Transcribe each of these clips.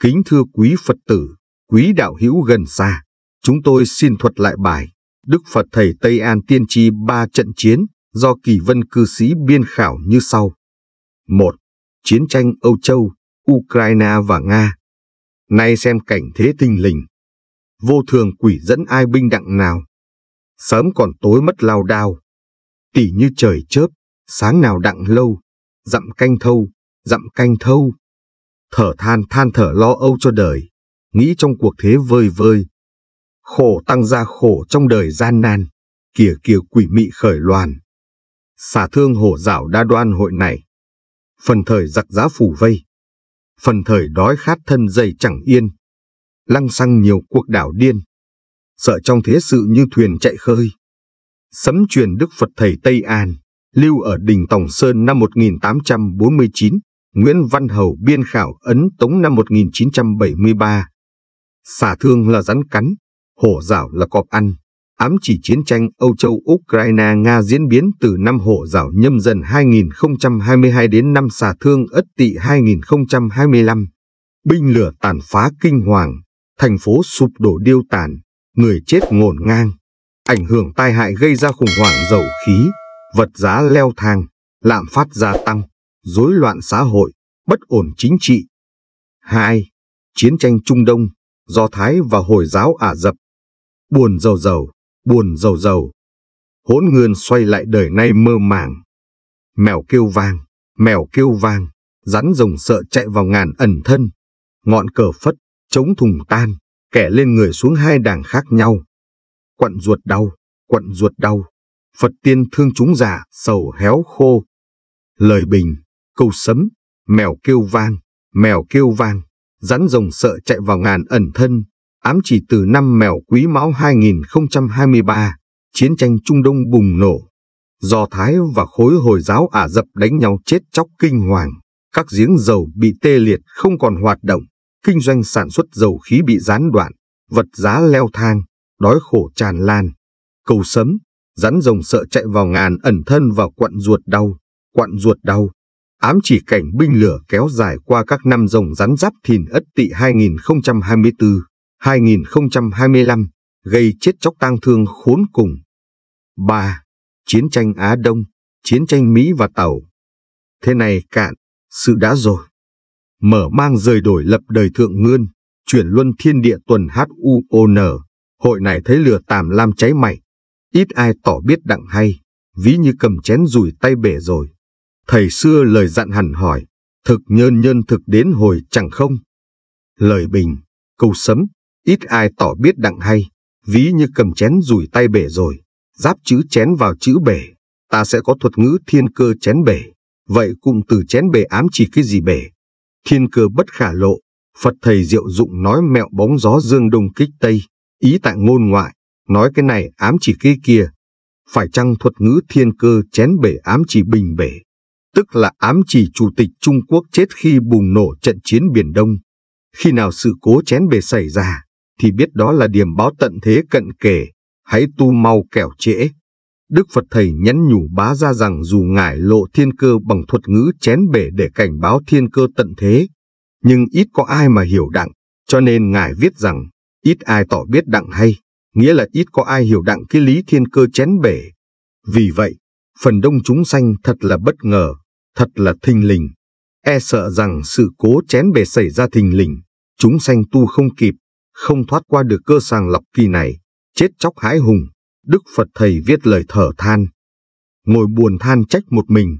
Kính thưa quý Phật tử, quý đạo hữu gần xa, chúng tôi xin thuật lại bài Đức Phật Thầy Tây An Tiên Tri ba trận chiến do kỳ vân cư sĩ biên khảo như sau. 1. Chiến tranh Âu Châu, Ukraine và Nga. Nay xem cảnh thế tinh lình. Vô thường quỷ dẫn ai binh đặng nào, sớm còn tối mất lao đao. Tỉ như trời chớp, sáng nào đặng lâu, dặm canh thâu, dặm canh thâu. Thở than than thở lo âu cho đời, nghĩ trong cuộc thế vơi vơi. Khổ tăng ra khổ trong đời gian nan, kìa kìa quỷ mị khởi loàn. Xả thương hổ dảo đa đoan hội này, phần thời giặc giá phủ vây, phần thời đói khát thân dày chẳng yên, lăng xăng nhiều cuộc đảo điên sợ trong thế sự như thuyền chạy khơi. Sấm truyền Đức Phật Thầy Tây An, lưu ở đỉnh Tòng Sơn năm 1849, Nguyễn Văn Hầu biên khảo ấn tống năm 1973. Xả thương là rắn cắn, hổ rảo là cọp ăn, ám chỉ chiến tranh Âu Châu Ukraine Nga diễn biến từ năm hổ rảo nhâm dần 2022 đến năm xả thương ất tỵ 2025. Binh lửa tàn phá kinh hoàng, thành phố sụp đổ điêu tàn, người chết ngổn ngang, ảnh hưởng tai hại gây ra khủng hoảng dầu khí, vật giá leo thang, lạm phát gia tăng, rối loạn xã hội, bất ổn chính trị. 2. Chiến tranh Trung Đông, Do Thái và Hồi giáo Ả Rập. Buồn dầu dầu, buồn dầu dầu, Hỗn nguyên xoay lại đời nay mơ màng. Mèo kêu vang, mèo kêu vang, rắn rồng sợ chạy vào ngàn ẩn thân. Ngọn cờ phất, chống thùng tan, kẻ lên người xuống hai đảng khác nhau. Quận ruột đau, quận ruột đau, Phật tiên thương chúng già, sầu héo khô. Lời bình, câu sấm, mèo kêu vang, mèo kêu vang, rắn rồng sợ chạy vào ngàn ẩn thân, ám chỉ từ năm mèo quý mão 2023, chiến tranh Trung Đông bùng nổ. Do Thái và khối Hồi giáo Ả dập đánh nhau chết chóc kinh hoàng, các giếng dầu bị tê liệt không còn hoạt động kinh doanh sản xuất dầu khí bị gián đoạn, vật giá leo thang, đói khổ tràn lan. Cầu sấm, rắn rồng sợ chạy vào ngàn ẩn thân vào quặn ruột đau, quặn ruột đau. Ám chỉ cảnh binh lửa kéo dài qua các năm rồng rắn giáp thìn ất tỵ 2024, 2025, gây chết chóc tang thương khốn cùng. 3. Chiến tranh Á Đông, chiến tranh Mỹ và Tàu. Thế này cạn, sự đã rồi mở mang rời đổi lập đời thượng ngươn, chuyển luân thiên địa tuần HUON, hội này thấy lửa tàm lam cháy mày. Ít ai tỏ biết đặng hay, ví như cầm chén rùi tay bể rồi. Thầy xưa lời dặn hẳn hỏi, thực nhân nhân thực đến hồi chẳng không. Lời bình, câu sấm, ít ai tỏ biết đặng hay, ví như cầm chén rùi tay bể rồi, giáp chữ chén vào chữ bể, ta sẽ có thuật ngữ thiên cơ chén bể. Vậy cụm từ chén bể ám chỉ cái gì bể? thiên cơ bất khả lộ, Phật thầy diệu dụng nói mẹo bóng gió dương đông kích tây, ý tại ngôn ngoại, nói cái này ám chỉ kia kia. Phải chăng thuật ngữ thiên cơ chén bể ám chỉ bình bể, tức là ám chỉ Chủ tịch Trung Quốc chết khi bùng nổ trận chiến Biển Đông. Khi nào sự cố chén bể xảy ra, thì biết đó là điểm báo tận thế cận kề, hãy tu mau kẻo trễ. Đức Phật Thầy nhắn nhủ bá ra rằng dù ngải lộ thiên cơ bằng thuật ngữ chén bể để cảnh báo thiên cơ tận thế, nhưng ít có ai mà hiểu đặng, cho nên ngài viết rằng ít ai tỏ biết đặng hay, nghĩa là ít có ai hiểu đặng cái lý thiên cơ chén bể. Vì vậy, phần đông chúng sanh thật là bất ngờ, thật là thình lình. E sợ rằng sự cố chén bể xảy ra thình lình, chúng sanh tu không kịp, không thoát qua được cơ sàng lọc kỳ này, chết chóc hái hùng. Đức Phật Thầy viết lời thở than, ngồi buồn than trách một mình.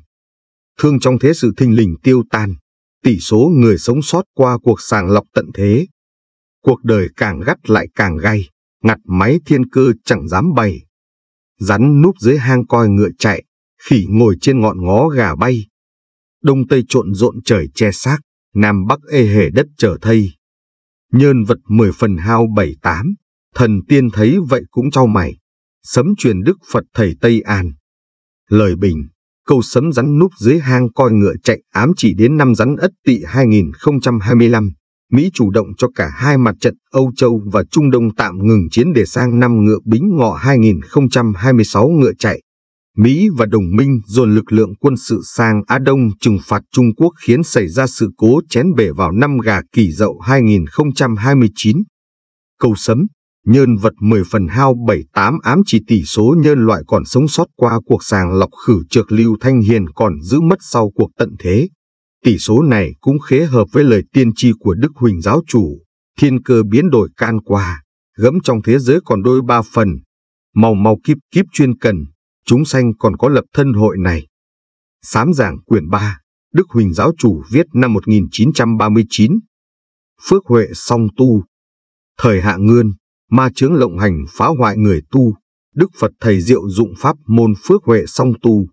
Thương trong thế sự thinh lình tiêu tan, tỷ số người sống sót qua cuộc sàng lọc tận thế. Cuộc đời càng gắt lại càng gay, ngặt máy thiên cơ chẳng dám bày. Rắn núp dưới hang coi ngựa chạy, khỉ ngồi trên ngọn ngó gà bay. Đông Tây trộn rộn trời che xác, Nam Bắc ê hề đất trở thây. nhân vật mười phần hao bảy tám, thần tiên thấy vậy cũng trao mày sấm truyền Đức Phật Thầy Tây An. Lời bình, câu sấm rắn núp dưới hang coi ngựa chạy ám chỉ đến năm rắn ất tỵ 2025. Mỹ chủ động cho cả hai mặt trận Âu Châu và Trung Đông tạm ngừng chiến để sang năm ngựa bính ngọ 2026 ngựa chạy. Mỹ và đồng minh dồn lực lượng quân sự sang Á Đông trừng phạt Trung Quốc khiến xảy ra sự cố chén bể vào năm gà kỳ dậu 2029. Câu sấm nhân vật 10 phần hao 78 ám chỉ tỷ số nhân loại còn sống sót qua cuộc sàng lọc khử trược Lưu Thanh Hiền còn giữ mất sau cuộc tận thế. Tỷ số này cũng khế hợp với lời tiên tri của Đức Huỳnh giáo chủ, thiên cơ biến đổi can qua, gẫm trong thế giới còn đôi ba phần, màu màu kíp kíp chuyên cần, chúng sanh còn có lập thân hội này. Sám giảng quyển 3, Đức Huỳnh giáo chủ viết năm 1939. Phước Huệ song tu. Thời hạ ngươn ma chướng lộng hành phá hoại người tu, Đức Phật Thầy Diệu dụng pháp môn phước huệ song tu,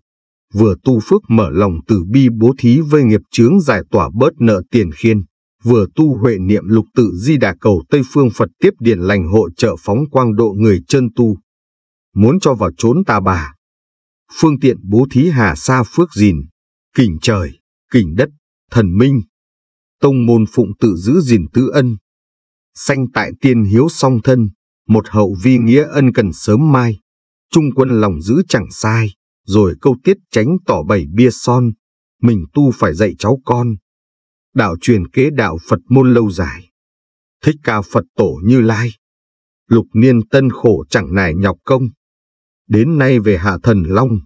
vừa tu phước mở lòng từ bi bố thí vây nghiệp chướng giải tỏa bớt nợ tiền khiên, vừa tu huệ niệm lục tự di đà cầu Tây Phương Phật tiếp điển lành hộ trợ phóng quang độ người chân tu. Muốn cho vào chốn tà bà. Phương tiện bố thí hà sa phước gìn, kỉnh trời, kỉnh đất, thần minh. Tông môn phụng tự giữ gìn tứ ân, sanh tại tiên hiếu song thân, một hậu vi nghĩa ân cần sớm mai, trung quân lòng giữ chẳng sai, rồi câu tiết tránh tỏ bảy bia son, mình tu phải dạy cháu con. Đạo truyền kế đạo Phật môn lâu dài, thích ca Phật tổ như lai, lục niên tân khổ chẳng nài nhọc công, đến nay về hạ thần long,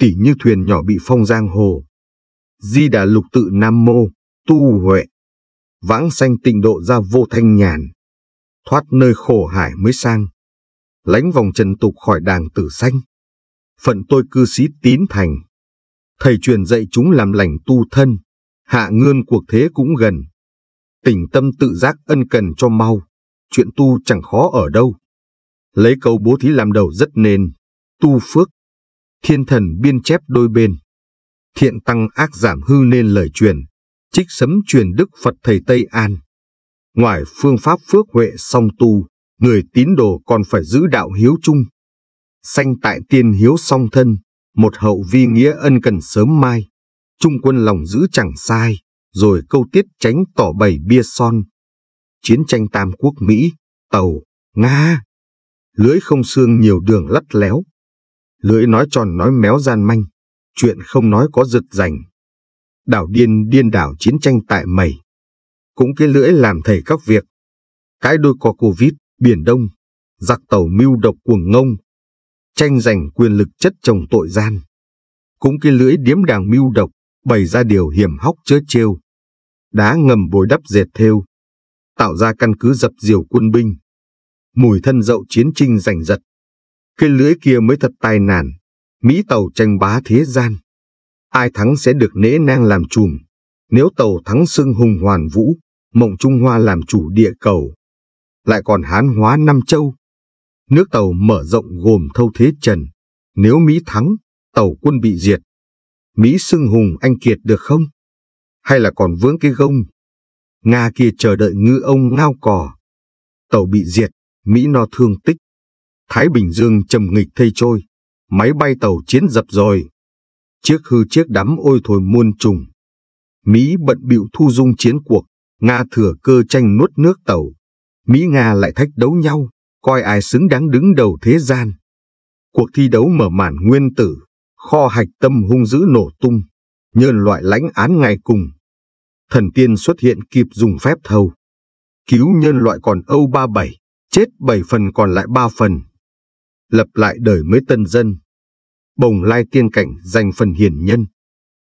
tỉ như thuyền nhỏ bị phong giang hồ, di đà lục tự nam mô, tu huệ vãng sanh tịnh độ ra vô thanh nhàn, thoát nơi khổ hải mới sang, lánh vòng trần tục khỏi đàng tử sanh. Phận tôi cư sĩ tín thành, thầy truyền dạy chúng làm lành tu thân, hạ ngươn cuộc thế cũng gần. Tỉnh tâm tự giác ân cần cho mau, chuyện tu chẳng khó ở đâu. Lấy câu bố thí làm đầu rất nên, tu phước, thiên thần biên chép đôi bên. Thiện tăng ác giảm hư nên lời truyền, trích sấm truyền đức Phật thầy Tây An. Ngoài phương pháp phước huệ song tu, người tín đồ còn phải giữ đạo hiếu chung. Sanh tại tiên hiếu song thân, một hậu vi nghĩa ân cần sớm mai. Trung quân lòng giữ chẳng sai, rồi câu tiết tránh tỏ bày bia son. Chiến tranh Tam Quốc Mỹ, Tàu, Nga. Lưỡi không xương nhiều đường lắt léo. Lưỡi nói tròn nói méo gian manh, chuyện không nói có giật rành đảo điên điên đảo chiến tranh tại mày. Cũng cái lưỡi làm thầy các việc. Cái đôi co Covid, Biển Đông, giặc tàu mưu độc cuồng ngông, tranh giành quyền lực chất chồng tội gian. Cũng cái lưỡi điếm đàng mưu độc, bày ra điều hiểm hóc chớ trêu. Đá ngầm bồi đắp dệt theo tạo ra căn cứ dập diều quân binh. Mùi thân dậu chiến trinh giành giật. Cái lưỡi kia mới thật tai nạn, Mỹ tàu tranh bá thế gian ai thắng sẽ được nễ nang làm chùm. Nếu tàu thắng xưng hùng hoàn vũ, mộng Trung Hoa làm chủ địa cầu. Lại còn hán hóa năm Châu. Nước tàu mở rộng gồm thâu thế trần. Nếu Mỹ thắng, tàu quân bị diệt. Mỹ xưng hùng anh kiệt được không? Hay là còn vướng cái gông? Nga kia chờ đợi ngư ông ngao cò. Tàu bị diệt, Mỹ no thương tích. Thái Bình Dương trầm nghịch thây trôi. Máy bay tàu chiến dập rồi chiếc hư chiếc đắm ôi thôi muôn trùng. Mỹ bận bịu thu dung chiến cuộc, Nga thừa cơ tranh nuốt nước tàu. Mỹ-Nga lại thách đấu nhau, coi ai xứng đáng đứng đầu thế gian. Cuộc thi đấu mở màn nguyên tử, kho hạch tâm hung dữ nổ tung, nhân loại lãnh án ngày cùng. Thần tiên xuất hiện kịp dùng phép thâu. Cứu nhân loại còn Âu 37, chết 7 phần còn lại 3 phần. Lập lại đời mới tân dân bồng lai tiên cảnh dành phần hiền nhân.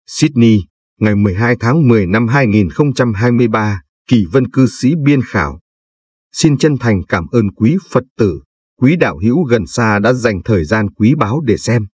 Sydney, ngày 12 tháng 10 năm 2023, Kỳ Vân Cư Sĩ Biên Khảo. Xin chân thành cảm ơn quý Phật tử, quý đạo hữu gần xa đã dành thời gian quý báu để xem.